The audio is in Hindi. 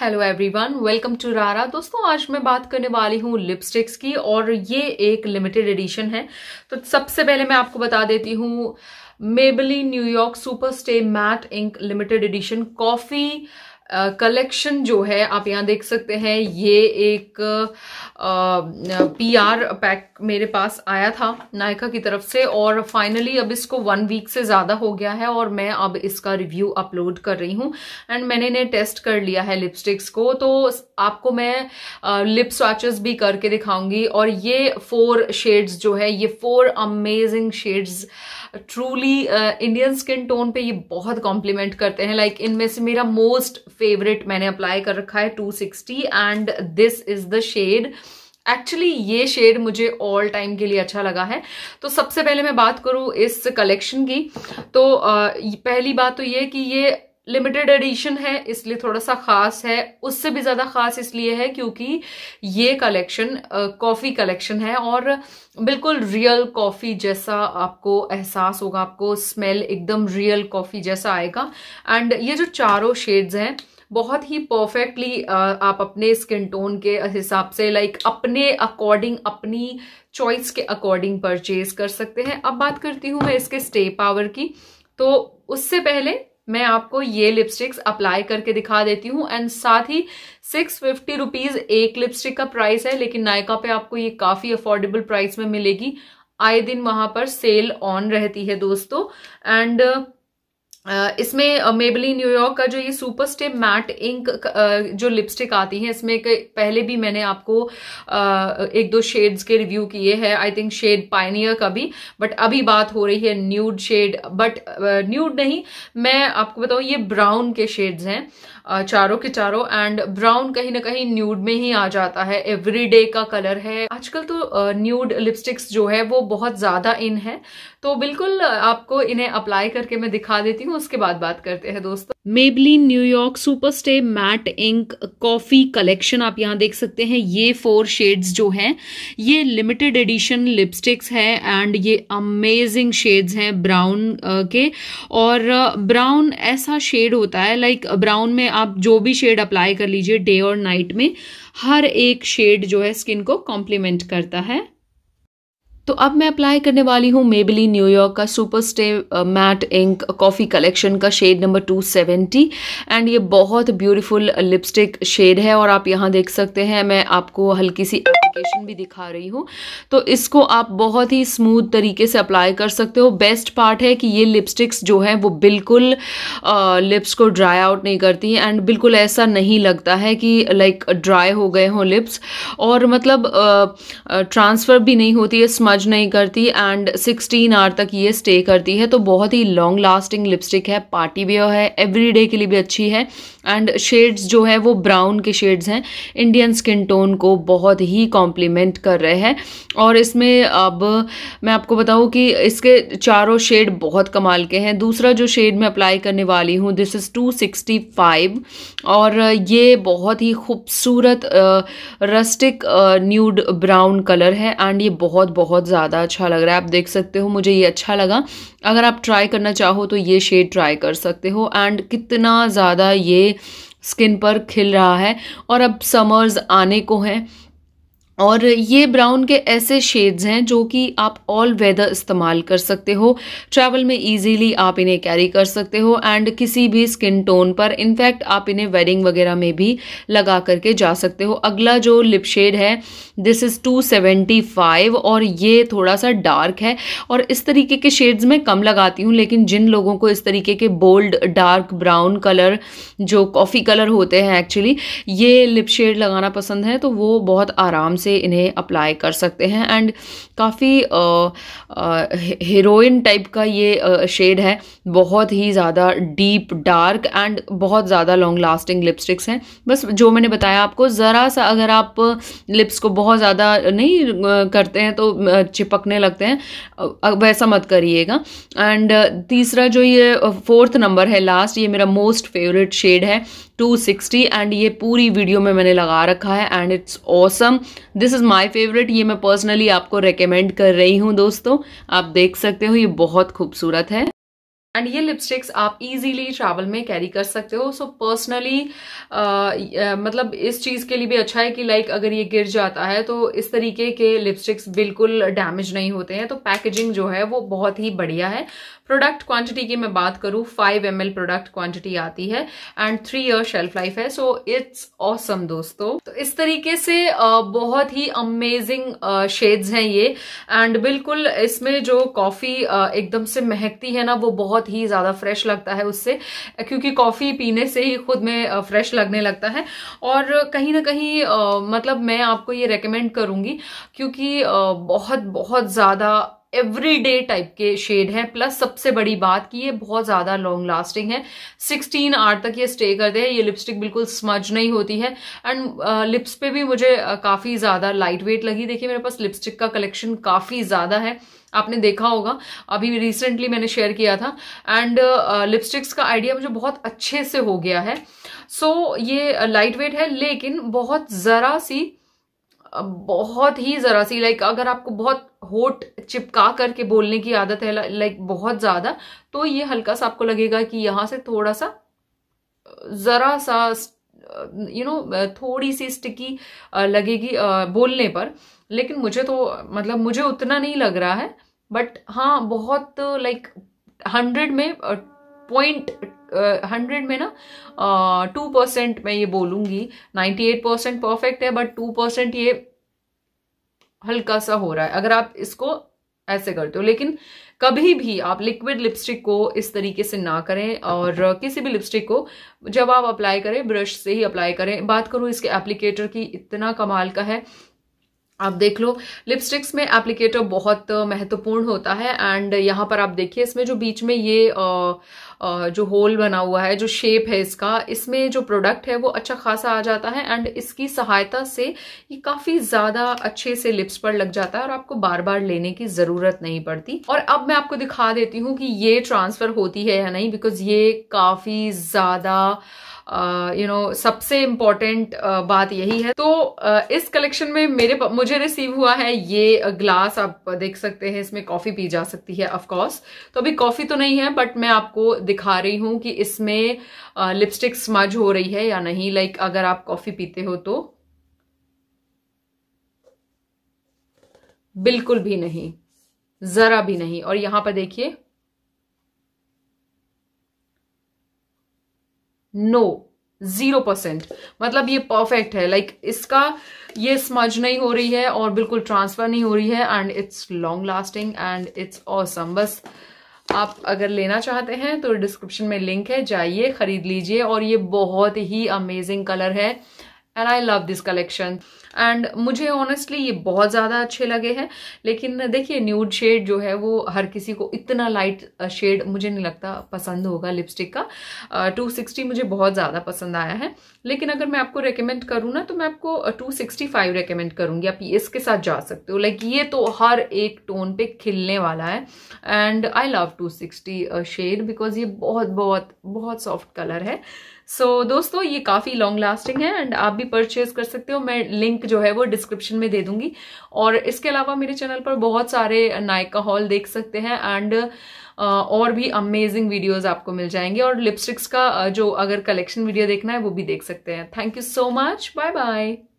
हेलो एवरीवन वेलकम टू रारा दोस्तों आज मैं बात करने वाली हूँ लिपस्टिक्स की और ये एक लिमिटेड एडिशन है तो सबसे पहले मैं आपको बता देती हूँ Maybelline New York super stay matte ink limited edition coffee collection जो है आप यहाँ देख सकते हैं ये एक पीआर पैक मेरे पास आया था नायका की तरफ से और फाइनली अब इसको वन वीक से ज़्यादा हो गया है और मैं अब इसका रिव्यू अपलोड कर रही हूँ एंड मैंने इन्हें टेस्ट कर लिया है लिपस्टिक्स को तो आपको मैं लिप स्वाचेस भी करके दिखाऊंगी और ये फोर शेड्स जो है ये four amazing shades truly Indian skin tone पर ये बहुत कॉम्प्लीमेंट करते हैं लाइक like, इनमें से मेरा मोस्ट फेवरेट मैंने अप्लाई कर रखा है 260 and this is the shade actually ये शेड मुझे ऑल टाइम के लिए अच्छा लगा है तो सबसे पहले मैं बात करूं इस कलेक्शन की तो आ, पहली बात तो ये कि ये लिमिटेड एडिशन है इसलिए थोड़ा सा ख़ास है उससे भी ज़्यादा ख़ास इसलिए है क्योंकि ये कलेक्शन कॉफ़ी कलेक्शन है और बिल्कुल रियल कॉफ़ी जैसा आपको एहसास होगा आपको स्मेल एकदम रियल कॉफ़ी जैसा आएगा एंड ये जो चारों शेड्स हैं बहुत ही परफेक्टली आप अपने स्किन टोन के हिसाब से लाइक अपने अकॉर्डिंग अपनी चॉइस के अकॉर्डिंग परचेज कर सकते हैं अब बात करती हूँ मैं इसके स्टे पावर की तो उससे पहले मैं आपको ये लिपस्टिक्स अप्लाई करके दिखा देती हूँ एंड साथ ही सिक्स फिफ्टी रुपीज़ एक लिपस्टिक का प्राइस है लेकिन नायका पे आपको ये काफ़ी अफोर्डेबल प्राइस में मिलेगी आए दिन वहां पर सेल ऑन रहती है दोस्तों एंड uh, इसमें मेबली न्यूयॉर्क का जो ये सुपर स्टे मैट इंक जो लिपस्टिक आती है इसमें पहले भी मैंने आपको एक दो शेड्स के रिव्यू किए हैं आई थिंक शेड पाइनियर का भी बट अभी बात हो रही है न्यूड शेड बट न्यूड नहीं मैं आपको बताऊँ ये ब्राउन के शेड्स हैं चारों के चारों एंड ब्राउन कहीं ना कहीं न्यूड में ही आ जाता है एवरीडे का कलर है आजकल तो न्यूड लिपस्टिक्स जो है वो बहुत ज़्यादा इन है तो बिल्कुल आपको इन्हें अप्लाई करके मैं दिखा देती हूँ उसके बाद बात करते हैं दोस्तों Maybelline New York super stay matte ink coffee collection आप यहाँ देख सकते हैं ये फोर शेड्स जो हैं ये लिमिटेड एडिशन लिपस्टिक्स है एंड ये अमेजिंग शेड्स हैं ब्राउन uh, के और ब्राउन uh, ऐसा शेड होता है लाइक ब्राउन uh, में आप जो भी शेड अप्लाई कर लीजिए डे और नाइट में हर एक शेड जो है स्किन को कॉम्प्लीमेंट करता है तो अब मैं अप्लाई करने वाली हूँ मेबली न्यूयॉर्क का super stay matte ink coffee collection का शेड नंबर 270 एंड ये बहुत ब्यूटीफुल लिपस्टिक शेड है और आप यहाँ देख सकते हैं मैं आपको हल्की सी एप्लीकेशन भी दिखा रही हूँ तो इसको आप बहुत ही स्मूथ तरीके से अप्लाई कर सकते हो बेस्ट पार्ट है कि ये लिपस्टिक्स जो है वो बिल्कुल लिप्स को ड्राई आउट नहीं करती हैं एंड बिल्कुल ऐसा नहीं लगता है कि लाइक ड्राई हो गए हों लिप्स और मतलब ट्रांसफ़र भी नहीं होती है स्मज नहीं करती एंड 16 आवर तक ये स्टे करती है तो बहुत ही लॉन्ग लास्टिंग लिपस्टिक है पार्टी वेयर है एवरीडे के लिए भी अच्छी है एंड शेड्स जो है वो ब्राउन के शेड्स हैं इंडियन स्किन टोन को बहुत ही कॉम्प्लीमेंट कर रहे हैं और इसमें अब मैं आपको बताऊँ कि इसके चारों शेड बहुत कमाल के हैं दूसरा जो शेड मैं अप्लाई करने वाली हूँ this is two sixty five और ये बहुत ही खूबसूरत रस्टिक न्यूड ब्राउन कलर है एंड ये बहुत बहुत ज़्यादा अच्छा लग रहा है आप देख सकते हो मुझे ये अच्छा लगा अगर आप ट्राई करना चाहो तो ये शेड ट्राई कर सकते हो एंड कितना ज़्यादा ये स्किन पर खिल रहा है और अब समर्स आने को हैं और ये ब्राउन के ऐसे शेड्स हैं जो कि आप ऑल वेदर इस्तेमाल कर सकते हो ट्रैवल में इजीली आप इन्हें कैरी कर सकते हो एंड किसी भी स्किन टोन पर इनफैक्ट आप इन्हें वेडिंग वगैरह में भी लगा करके जा सकते हो अगला जो लिप शेड है this is two seventy five और ये थोड़ा सा डार्क है और इस तरीके के शेड्स मैं कम लगाती हूँ लेकिन जिन लोगों को इस तरीके के बोल्ड डार्क ब्राउन कलर जो कॉफ़ी कलर होते हैं एक्चुअली ये लिप शेड लगाना पसंद है तो वो बहुत आराम से से इन्हें अप्लाई कर सकते हैं एंड काफ़ी हीरोइन टाइप का ये शेड है बहुत ही ज़्यादा डीप डार्क एंड बहुत ज़्यादा लॉन्ग लास्टिंग लिपस्टिक्स हैं बस जो मैंने बताया आपको ज़रा सा अगर आप लिप्स को बहुत ज़्यादा नहीं करते हैं तो चिपकने लगते हैं वैसा मत करिएगा एंड तीसरा जो ये फोर्थ नंबर है लास्ट ये मेरा मोस्ट फेवरेट शेड है 260 एंड ये पूरी वीडियो में मैंने लगा रखा है and it's awesome this is my favourite ये मैं पर्सनली आपको रिकमेंड कर रही हूँ दोस्तों आप देख सकते हो ये बहुत खूबसूरत है एंड ये लिपस्टिक्स आप इजीली ट्रैवल में कैरी कर सकते हो so so personally uh, uh, मतलब इस चीज़ के लिए भी अच्छा है कि लाइक अगर ये गिर जाता है तो इस तरीके के लिपस्टिक्स बिल्कुल डैमेज नहीं होते हैं तो पैकेजिंग जो है वो बहुत ही बढ़िया है प्रोडक्ट क्वांटिटी की मैं बात करूँ फाइव एम प्रोडक्ट क्वांटिटी आती है and three year shelf life है सो इट्स ऑसम दोस्तों तो इस तरीके से uh, बहुत ही अमेजिंग शेड्स हैं ये एंड बिल्कुल इसमें जो कॉफ़ी एकदम से महकती है ना वो बहुत बहुत ही ज़्यादा फ्रेश लगता है उससे क्योंकि कॉफ़ी पीने से ही खुद में फ्रेश लगने लगता है और कहीं ना कहीं मतलब मैं आपको ये रेकमेंड करूँगी क्योंकि बहुत बहुत ज़्यादा एवरीडे टाइप के शेड है प्लस सबसे बड़ी बात कि ये बहुत ज़्यादा लॉन्ग लास्टिंग है 16 आर तक ये स्टे करते हैं ये लिपस्टिक बिल्कुल स्मज नहीं होती है एंड लिप्स पे भी मुझे uh, काफ़ी ज़्यादा लाइट वेट लगी देखिए मेरे पास लिपस्टिक का कलेक्शन काफ़ी ज़्यादा है आपने देखा होगा अभी रिसेंटली मैंने शेयर किया था एंड लिपस्टिक्स uh, का आइडिया मुझे बहुत अच्छे से हो गया है सो so, ये लाइट uh, वेट है लेकिन बहुत ज़रा सी बहुत ही ज़रा सी लाइक अगर आपको बहुत होट चिपका करके बोलने की आदत है लाइक बहुत ज़्यादा तो ये हल्का सा आपको लगेगा कि यहाँ से थोड़ा सा ज़रा सा यू नो थोड़ी सी स्टिकी लगेगी बोलने पर लेकिन मुझे तो मतलब मुझे उतना नहीं लग रहा है बट हाँ बहुत लाइक हंड्रेड में पॉइंट हंड्रेड में ना टू परसेंट मैं ये बोलूंगी नाइन्टी एट परसेंट परफेक्ट है बट टू परसेंट ये हल्का सा हो रहा है अगर आप इसको ऐसे करते हो लेकिन कभी भी आप लिक्विड लिपस्टिक को इस तरीके से ना करें और किसी भी लिपस्टिक को जब आप अप्लाई करें ब्रश से ही अप्लाई करें बात करूं इसके एप्लीकेटर की इतना कमाल का है आप देख लो लिपस्टिक्स में एप्लीकेटर बहुत महत्वपूर्ण होता है एंड यहाँ पर आप देखिए इसमें जो बीच में ये आ, आ, जो होल बना हुआ है जो शेप है इसका इसमें जो प्रोडक्ट है वो अच्छा खासा आ जाता है एंड इसकी सहायता से ये काफ़ी ज़्यादा अच्छे से लिप्स पर लग जाता है और आपको बार बार लेने की ज़रूरत नहीं पड़ती और अब मैं आपको दिखा देती हूँ कि ये ट्रांसफ़र होती है या नहीं बिकॉज ये काफ़ी ज़्यादा यू नो सबसे इम्पॉर्टेंट बात यही है तो इस कलेक्शन में मेरे मुझे रिसीव हुआ है ये ग्लास आप देख सकते हैं इसमें कॉफ़ी पी जा सकती है ऑफकोर्स तो अभी कॉफ़ी तो नहीं है बट मैं आपको दिखा रही हूं कि इसमें लिपस्टिक स्मज हो रही है या नहीं लाइक अगर आप कॉफ़ी पीते हो तो बिल्कुल भी नहीं ज़रा भी नहीं और यहां पर देखिए नो जीरो परसेंट मतलब ये परफेक्ट है लाइक like, इसका ये स्मज नहीं हो रही है और बिल्कुल ट्रांसफर नहीं हो रही है and it's long lasting and it's awesome बस आप अगर लेना चाहते हैं तो डिस्क्रिप्शन में लिंक है जाइए ख़रीद लीजिए और ये बहुत ही अमेजिंग कलर है and I love this collection and मुझे ऑनेस्टली ये बहुत ज़्यादा अच्छे लगे हैं लेकिन देखिए न्यूड शेड जो है वो हर किसी को इतना लाइट शेड uh, मुझे नहीं लगता पसंद होगा लिपस्टिक का टू uh, सिक्सटी मुझे बहुत ज़्यादा पसंद आया है लेकिन अगर मैं आपको रिकमेंड करूँ ना तो मैं आपको टू सिक्सटी फाइव रिकमेंड करूँगी आप इसके साथ जा सकते हो लाइक ये तो हर एक टोन पे खिलने वाला है and I love two sixty shade because ये बहुत बहुत बहुत सॉफ्ट कलर है सो so, दोस्तों ये काफ़ी लॉन्ग लास्टिंग है एंड आप भी परचेज कर सकते हो मैं लिंक जो है वो डिस्क्रिप्शन में दे दूंगी और इसके अलावा मेरे चैनल पर बहुत सारे नायका हॉल देख सकते हैं एंड और भी अमेजिंग वीडियोस आपको मिल जाएंगे और लिपस्टिक्स का जो अगर कलेक्शन वीडियो देखना है वो भी देख सकते हैं thank you so much bye bye